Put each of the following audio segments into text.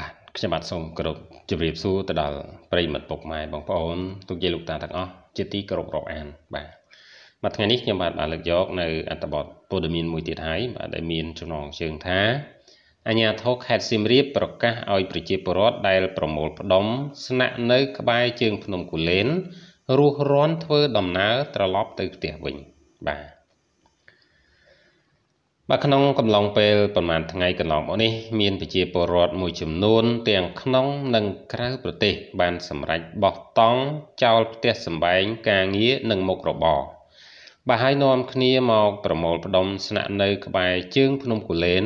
បាទខ្ញុំបាទសូមគោរពជម្រាបសួរទៅដល់ប្រិមិត្តពុកម៉ែបងប្អូនទុកយាយលោកតាទាំងអស់ជាទីគោរពរាប់អាន បាទមកថ្ងៃនេះខ្ញុំបាទបានលើកយកនៅអត្ថបទព័ត៌មានមួយទៀតហើយបាទដែលមានចំណងជើងថាអញ្ញាធរខេត្តសៀមរាបប្រកាសឲ្យប្រជាពលរដ្ឋដែលប្រមូលផ្ដុំស្នាក់នៅក្បែរជើងភ្នំគូលែនរស់រាន់ធ្វើដំណើរត្រឡប់ទៅផ្ទះវិញបាទបាទក្នុងកំឡុងពេលប្រហែលថ្ងៃកន្លងមកនេះ មានប្រជាពលរដ្ឋមួយចំនួន ទាំងក្នុងនិងក្រៅប្រទេសបានសម្រេចបោះតង់ចោលផ្ទះសម្បែងការងារនិងមុខរបរបាទហើយនាំគ្នាមកប្រមូលផ្ដុំស្នាក់នៅ ក្បែរជើងភ្នំគូលែន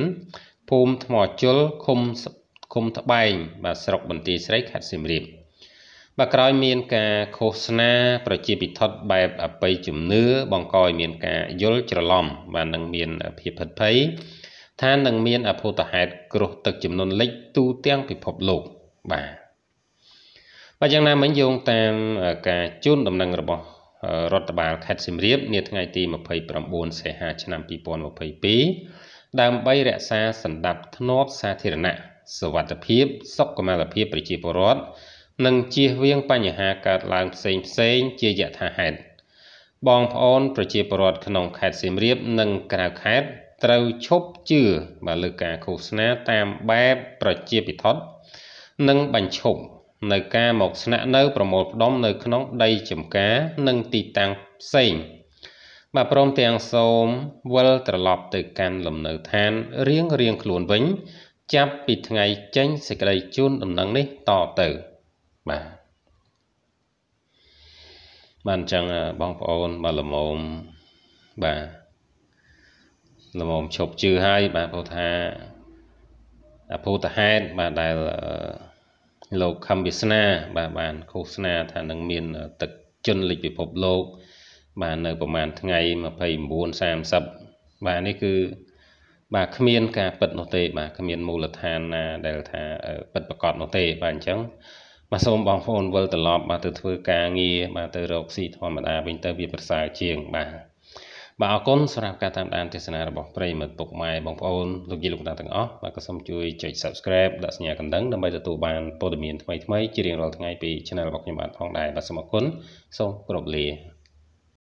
ភូមិថ្មជុលឃុំឃុំត្បែងបាទស្រុកបន្ទាយស្រីខេត្តសៀមរាបបាទក្រោយមានការឃោសនាប្រជាពិធដ្ឋបែបអបិយជំនឿបង្កឲ្យមាន ការយល់ច្រឡំបាទនឹងមានភាពភិតភ័យថានឹងមានអភូតហេតុគ្រោះទឹកចំនួនលិចទូទាំងពិភពលោកបាទបាទយ៉ាងណាមិញយោងតាមការជូនដំណឹងរបស់រដ្ឋបាលខេត្តសៀមរាប នាថ្ងៃទី29សីហាឆ្នាំ2022ដើម្បីរក្សាសន្តិភាពធ្នាប់សាធារណៈសวัสดิភាពសុខុមាលភាពប្រជាពលរដ្ឋនិងជៀសវាងបញ្ហាកើតឡើងផ្សេងផ្សេងជាយថាហេតុបងប្អូនប្រជាពលរដ្ឋក្នុងខេត្តសៀមរាបនិងក្រៅខេត្តត្រូវឈប់ជឿបាទលើការឃោសនាតាមបែបប្រជាពិធដ្ឋនិងបញ្ឈប់នៅការមកស្នាក់នៅប្រមូលផ្ដុំនៅ ក្នុងដីចម្ការនិងទីតាំងផ្សេងបាទព្រមទាំងសូមវិលត្រឡប់ទៅកាន់លំនៅឋានរៀងរៀងខ្លួនវិញ ចាប់ពីថ្ងៃចេញសេចក្តីជូនដំណឹងនេះតទៅ។បាទបានអញ្ចឹងបងប្អូនបាទលមមបាទលមមឈប់ជឿហើយ បាទព្រោះថាអភូតហេតុបាទដែលលោកខំវាសនា បាទបានឃោសនា ថានឹងមាន ទឹកជន់លិចពិភពលោក បាទនៅប្រហែលថ្ងៃ29 30បាទនេះគឺ បាទគ្មានការពិតនោះទេបាទគ្មានមូលដ្ឋានណា ដែលថាពិតប្រកបនោះទេបាទអញ្ចឹងបាទសូមបងប្អូនវិលត្រឡប់បាទទៅធ្វើការងារបាទទៅរកស៊ីធម្មតាវិញទៅវាប្រសើរជាងបាទបាទអរគុណសម្រាប់ការតាមដានទេសនារបស់ប្រិយមិត្តពុកម៉ែបងប្អូនលោកយាយលោកតាទាំងអស់បាទក៏សូមជួយចុច Subscribe ដាក់សញ្ញាកណ្ដឹងដើម្បីទទួលបានព័ត៌មានថ្មីៗជារៀងរាល់ថ្ងៃពី Channel របស់ខ្ញុំបាទផងដែរបាទសូមអរគុណសូមគោរពលា